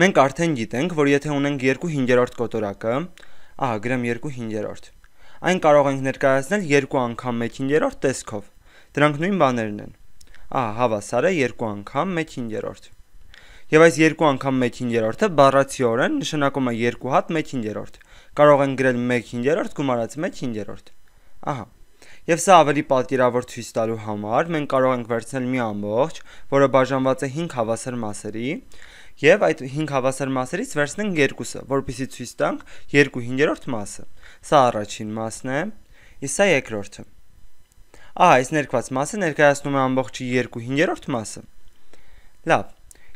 Մենք արդեն գիտենք, որ եթե ունենք 2/5-րդ կոտորակը, ահա գրեմ 2/5-րդ։ Այն կարող ենք ներկայացնել 2 անգամ 1/5-րդ տեսքով։ Դրանք նույն բաներն են։ Ահա հավասար է 2 անգամ 1/5-րդ։ Եվ այս 2 անգամ 1/5-րդը բառացիորեն նշանակում է 2 հատ 1/5։ Կարող ենք գրել 1/5 գումարած 1/5։ Ահա Եվ սա ավելի պատկերավոր ցույց տալու համար մենք կարող ենք վերցնել մի ամբողջ, որը բաժանված է 5 հավասար մասերի, եւ այդ 5 հավասար մասերից վերցնենք երկուսը, որպեսզի ցույց տանք 2/5-րդ մասը։ Սա առաջին մասն է, իսկ սա երկրորդը։ Ահա, այս ներկված մասը ներկայացնում է ամբողջի 2/5-րդ մասը։ Լավ։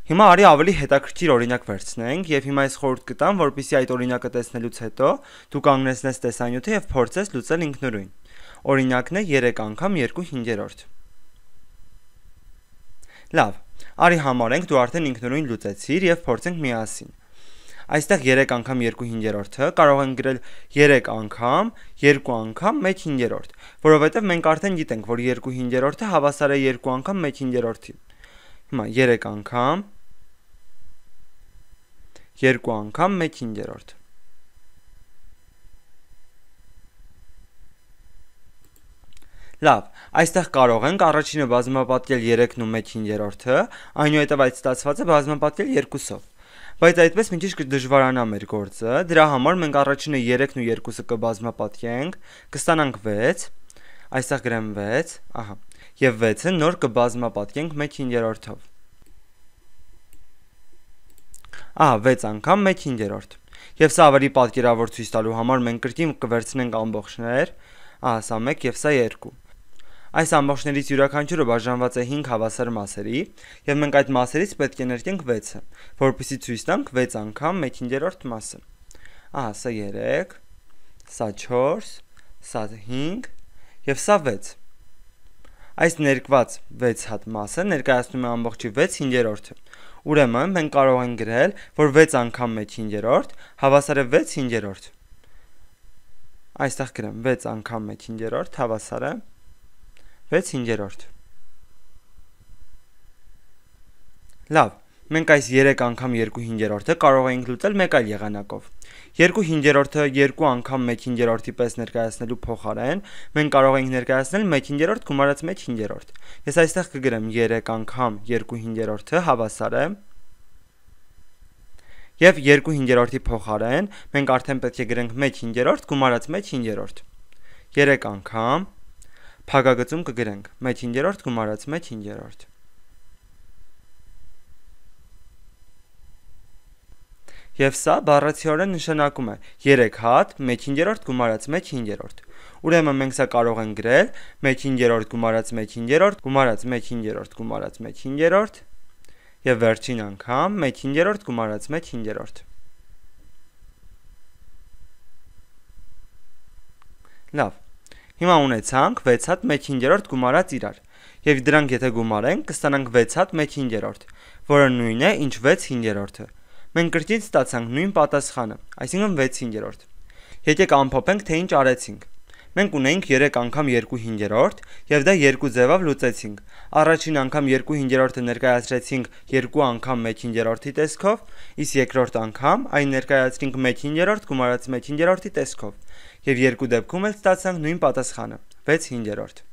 Հիմա արի ավելի հետաքրքիր օրինակ վերցնենք եւ հիմա այս խորհուրդ կտամ, որpիսի այդ օրինակը տեսնելուց հետո դու կանգնեցնես տեսանյութը եւ փորձես լուծել ինքնուրույն։ Օրինակն է 3 անգամ 2 5-րդ։ Լավ, արի համարենք դու արդեն ինքնուրույն լուծեցիր եւ փորձենք միասին։ Այստեղ 3 անգամ 2/5-ը կարող են գրել 3 անգամ, 2 անգամ 1/5, որովհետև մենք արդեն գիտենք, որ 2/5-ը հավասար է 2 անգամ 1/5-ին։ Հիմա 3 անգամ 2 անգամ 1/5 Լավ, այստեղ կարող ենք առաջինը բազմապատկել 3-ն ու 1/5-ը, այնուհետև այդ ստացվածը բազմապատկել 2-ով։ Բայց այդպես մի քիչ դժվարանա մեր գործը։ Դրա համար մենք առաջինը 3-ն ու 2-ը կբազմապատկենք, կստանանք 6, այստեղ գրեմ 6, ահա։ Եվ 6-ը նոր կբազմապատկենք 1/5-ով։ Ահա 6 անգամ 1/5-րդ։ Եվ սա ավելի պատկերավոր ցույց տալու համար մենք կրկին կվերցնենք ամբողջներ, ահա սա 1 եւ սա 2։ Այս ամբողջներից յուրաքանչյուրը բաժանված է 5 հավասար մասերի, եւ մենք այդ մասերից պետք է ներկենք 6-ը, որպեսզի ցույց տանք 6 անգամ 1/3 մասը։ Ահա, սա 3, սա 4, սա 5 եւ սա 6։ Այս ներկված 6 հատ մասը ներկայացնում է ամբողջի 6 5/3-ը։ Ուրեմն մենք կարող ենք գրել, որ 6 անգամ 1/3 հավասար է 6/5։ Այստեղ գրեմ 6 անգամ 1/3 հավասար է 6/5։ 6-5-րդ Լավ, մենք այս 3 անգամ 2/5-րդը կարող ենք լուծել մեկ այլ եղանակով։ 2/5-րդը 2 անգամ 1/5-րդի պես ներկայացնելու փոխարեն մենք կարող ենք ներկայացնել 1/5 գումարած 1/5-րդ։ Ես այստեղ կգրեմ 3 անգամ 2/5-րդը հավասար է Եվ 2/5-րդի փոխարեն մենք արդեն պետք է գրենք 1/5 գումարած 1/5։ 3 անգամ 1/5 Փակագծում կգրենք 1/5 գումարած 1/5 Եվ սա բառացիորեն նշանակում է 3 հատ 1/5 գումարած 1/5։ Ուրեմն մենք սա կարող ենք գրել 1/5 գումարած 1/5 գումարած 1/5 գումարած 1/5 եւ վերջին անգամ 1/5 գումարած 1/5։ Լավ, Հիմա ունեցանք 6 հատ 1/5-րդ գումարած իրար։ Եվ դրանք եթե գումարենք, կստանանք 6 հատ 1/5-րդ, որը նույնն է, ինչ 6/5-րդը։ Մենք կրճից ստացանք նույն պատասխանը, այսինքն 6/5-րդ։ Եկեք ամփոփենք, թե ինչ արեցինք։ Մենք ունենք 3 անգամ 2/5-րդ եւ դա երկու ձևով լուծեցինք։ Առաջին անգամ 2/5-րդը ներկայացրեցինք 2 անգամ 1/5-րդի տեսքով, իսկ երկրորդ անգամ այն ներկայացրինք 1/5-րդ գումարած 1/5-րդի տեսքով։ Եվ երկու դեպքում էլ ստացանք նույն պատասխանը՝ 6/5-րդ։